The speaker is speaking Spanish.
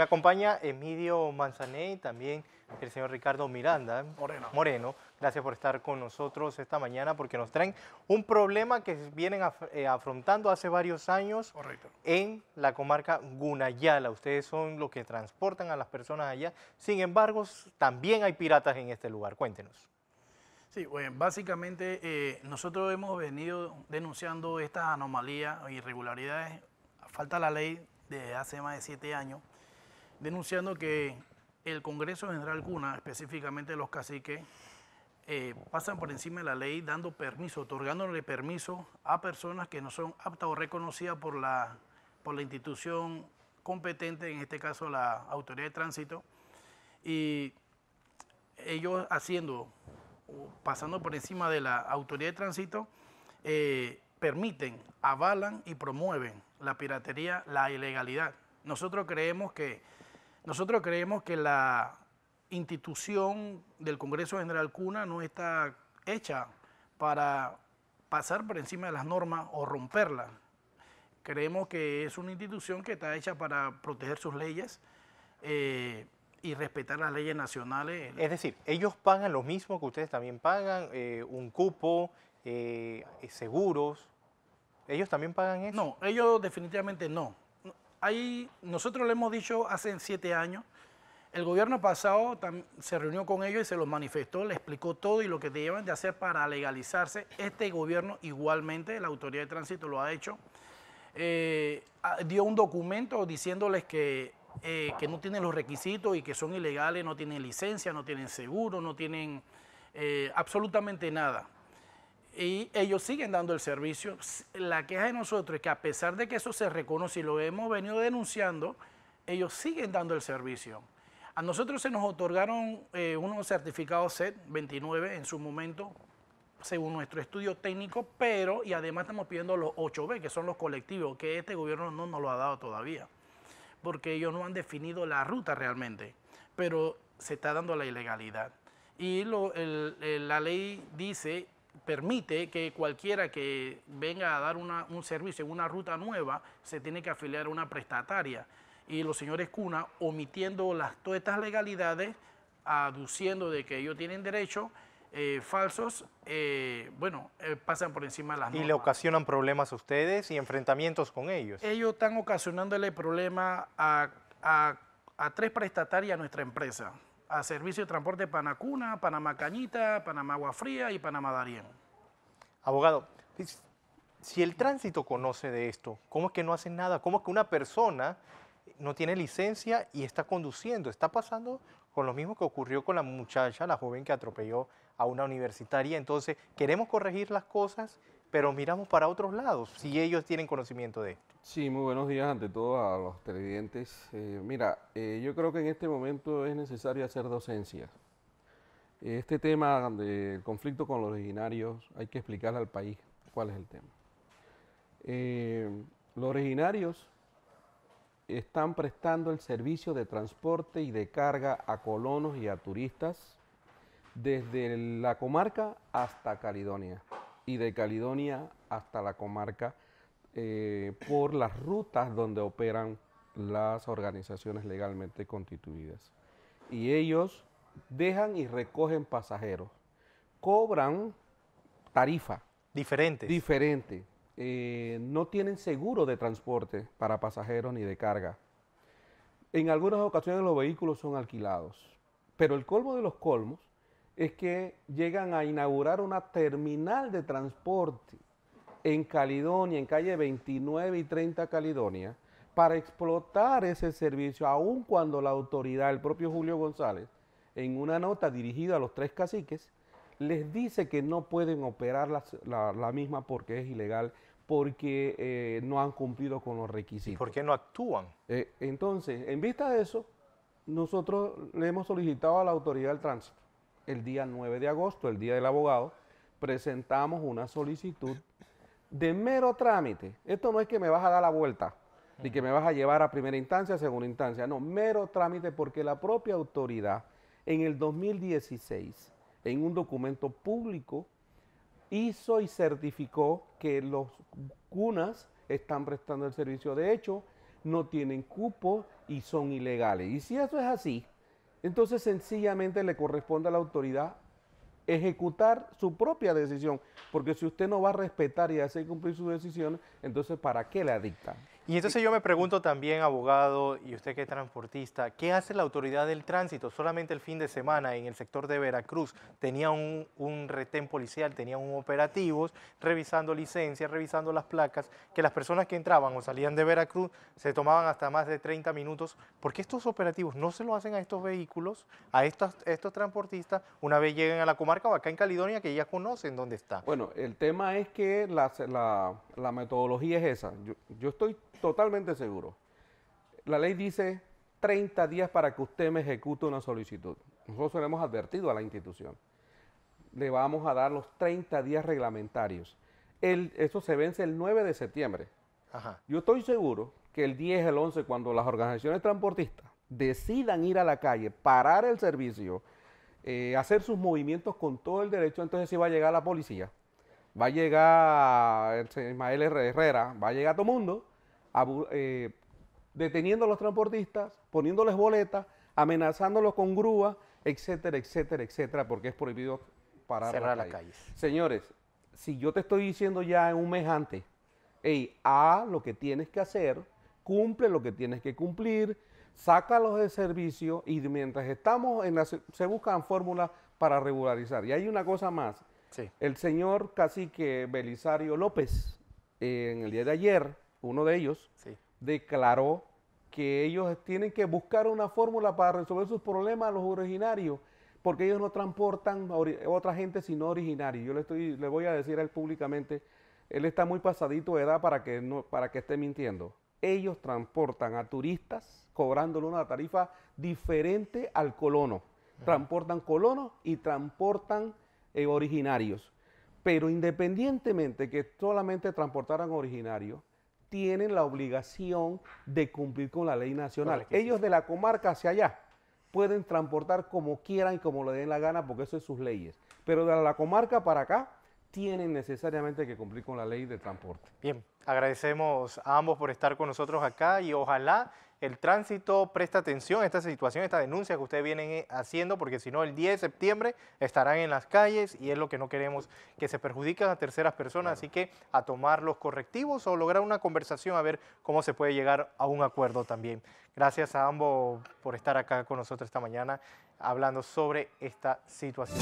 Me acompaña Emilio Manzané y también el señor Ricardo Miranda Moreno. Moreno. Gracias por estar con nosotros esta mañana porque nos traen un problema que vienen eh, afrontando hace varios años en la comarca Gunayala. Ustedes son los que transportan a las personas allá. Sin embargo, también hay piratas en este lugar. Cuéntenos. Sí, bueno, básicamente eh, nosotros hemos venido denunciando estas anomalías o e irregularidades, falta la ley desde hace más de siete años denunciando que el Congreso General Cuna, específicamente los caciques, eh, pasan por encima de la ley dando permiso, otorgándole permiso a personas que no son aptas o reconocidas por la, por la institución competente, en este caso la Autoridad de Tránsito, y ellos haciendo, pasando por encima de la Autoridad de Tránsito, eh, permiten, avalan y promueven la piratería, la ilegalidad. Nosotros creemos que nosotros creemos que la institución del Congreso General Cuna no está hecha para pasar por encima de las normas o romperlas. Creemos que es una institución que está hecha para proteger sus leyes eh, y respetar las leyes nacionales. Es decir, ellos pagan lo mismo que ustedes también pagan, eh, un cupo, eh, seguros. ¿Ellos también pagan eso? No, ellos definitivamente no. Ahí nosotros le hemos dicho hace siete años, el gobierno pasado se reunió con ellos y se los manifestó, les explicó todo y lo que deben de hacer para legalizarse. Este gobierno igualmente, la Autoridad de Tránsito lo ha hecho, eh, dio un documento diciéndoles eh, que, no tienen los requisitos y que son ilegales, no tienen licencia, no tienen seguro, no tienen eh, absolutamente nada y ellos siguen dando el servicio. La queja de nosotros es que a pesar de que eso se reconoce y lo hemos venido denunciando, ellos siguen dando el servicio. A nosotros se nos otorgaron eh, unos certificados SET 29 en su momento, según nuestro estudio técnico, pero, y además estamos pidiendo los 8B, que son los colectivos, que este gobierno no nos lo ha dado todavía, porque ellos no han definido la ruta realmente, pero se está dando la ilegalidad. Y la ley dice permite que cualquiera que venga a dar una, un servicio en una ruta nueva se tiene que afiliar a una prestataria. Y los señores Cuna, omitiendo las, todas estas legalidades, aduciendo de que ellos tienen derechos eh, falsos, eh, bueno, eh, pasan por encima de las normas. ¿Y le ocasionan problemas a ustedes y enfrentamientos con ellos? Ellos están ocasionándole problemas a, a, a tres prestatarias a nuestra empresa a servicio de transporte Panacuna, Panamá Cañita, Fría y Panamá Darién. Abogado, pues, si el tránsito conoce de esto, ¿cómo es que no hacen nada? ¿Cómo es que una persona no tiene licencia y está conduciendo? Está pasando con lo mismo que ocurrió con la muchacha, la joven que atropelló a una universitaria. Entonces, queremos corregir las cosas pero miramos para otros lados, si ellos tienen conocimiento de esto. Sí, muy buenos días ante todo a los televidentes. Eh, mira, eh, yo creo que en este momento es necesario hacer docencia. Este tema del conflicto con los originarios, hay que explicarle al país cuál es el tema. Eh, los originarios están prestando el servicio de transporte y de carga a colonos y a turistas desde la comarca hasta Caledonia y de Caledonia hasta la comarca eh, por las rutas donde operan las organizaciones legalmente constituidas. Y ellos dejan y recogen pasajeros, cobran tarifa. Diferente. Eh, no tienen seguro de transporte para pasajeros ni de carga. En algunas ocasiones los vehículos son alquilados, pero el colmo de los colmos es que llegan a inaugurar una terminal de transporte en Calidonia, en calle 29 y 30 Caledonia, para explotar ese servicio, aun cuando la autoridad, el propio Julio González, en una nota dirigida a los tres caciques, les dice que no pueden operar la, misma porque es ilegal, porque eh, no han cumplido con los requisitos. Porque por qué no actúan? Eh, entonces, en vista de eso, nosotros le hemos solicitado a la autoridad del tránsito el día 9 de agosto, el Día del Abogado, presentamos una solicitud de mero trámite. Esto no es que me vas a dar la vuelta ni que me vas a llevar a primera instancia, segunda instancia, no, mero trámite porque la propia autoridad en el 2016, en un documento público, hizo y certificó que los cunas están prestando el servicio de hecho, no tienen cupo y son ilegales. Y si eso es así, entonces sencillamente le corresponde a la autoridad ejecutar su propia decisión, porque si usted no va a respetar y hacer cumplir su decisión, entonces ¿para qué la dicta? Y entonces yo me pregunto también, abogado, y usted que es transportista, ¿qué hace la autoridad del tránsito? Solamente el fin de semana en el sector de Veracruz tenía un, retén policial, tenía un operativo, revisando licencias, revisando las placas, que las personas que entraban o salían de Veracruz se tomaban hasta más de 30 minutos. ¿Por qué estos operativos no se lo hacen a estos vehículos, a estos, estos transportistas, una vez lleguen a la comarca o acá en Caledonia que ya conocen dónde está? Bueno, el tema es que la, la, la metodología es esa. yo, yo estoy totalmente seguro. La ley dice 30 días para que usted me ejecute una solicitud. Nosotros le hemos advertido a la institución. Le vamos a dar los 30 días reglamentarios. eso se vence el 9 de septiembre. Yo estoy seguro que el 10, el 11, cuando las organizaciones transportistas decidan ir a la calle, parar el servicio, eh, hacer sus movimientos con todo el derecho, entonces sí va a llegar la policía, va a llegar el Ismael Herrera, va a llegar todo mundo eh, deteniendo a los transportistas, poniéndoles boletas, amenazándolos con grúas, etcétera, etcétera, etcétera, porque es prohibido parar Cerrar las calles. Señores, si yo te estoy diciendo ya en un mes antes, a lo que tienes que hacer, cumple lo que tienes que cumplir, sácalos de servicio y mientras estamos en la... se buscan fórmulas para regularizar. Y hay una cosa más. El señor cacique Belisario López, eh, en el día de ayer, uno de ellos, declaró que ellos tienen que buscar una fórmula para resolver sus problemas a los originarios, porque ellos no transportan a otra gente sino originarios. Yo le, estoy, le voy a decir a él públicamente, él está muy pasadito de edad para que, para que esté mintiendo. Ellos transportan a turistas cobrándole una tarifa diferente al colono. Transportan colonos y transportan eh, originarios. Pero independientemente que solamente transportaran originarios, tienen la obligación de cumplir con la ley nacional. Ellos de la comarca hacia allá pueden transportar como quieran y como le den la gana, porque eso es sus leyes. Pero de la comarca para acá tienen necesariamente que cumplir con la ley de transporte. Bien. Agradecemos a ambos por estar con nosotros acá y ojalá el tránsito preste atención a esta situación, a esta denuncia que ustedes vienen eh, haciendo, porque si no, el 10 de septiembre estarán en las calles y es lo que no queremos, que se perjudiquen a terceras personas. Así que a tomar los correctivos o lograr una conversación a ver cómo se puede llegar a un acuerdo también. Gracias a ambos por estar acá con nosotros esta mañana hablando sobre esta situación.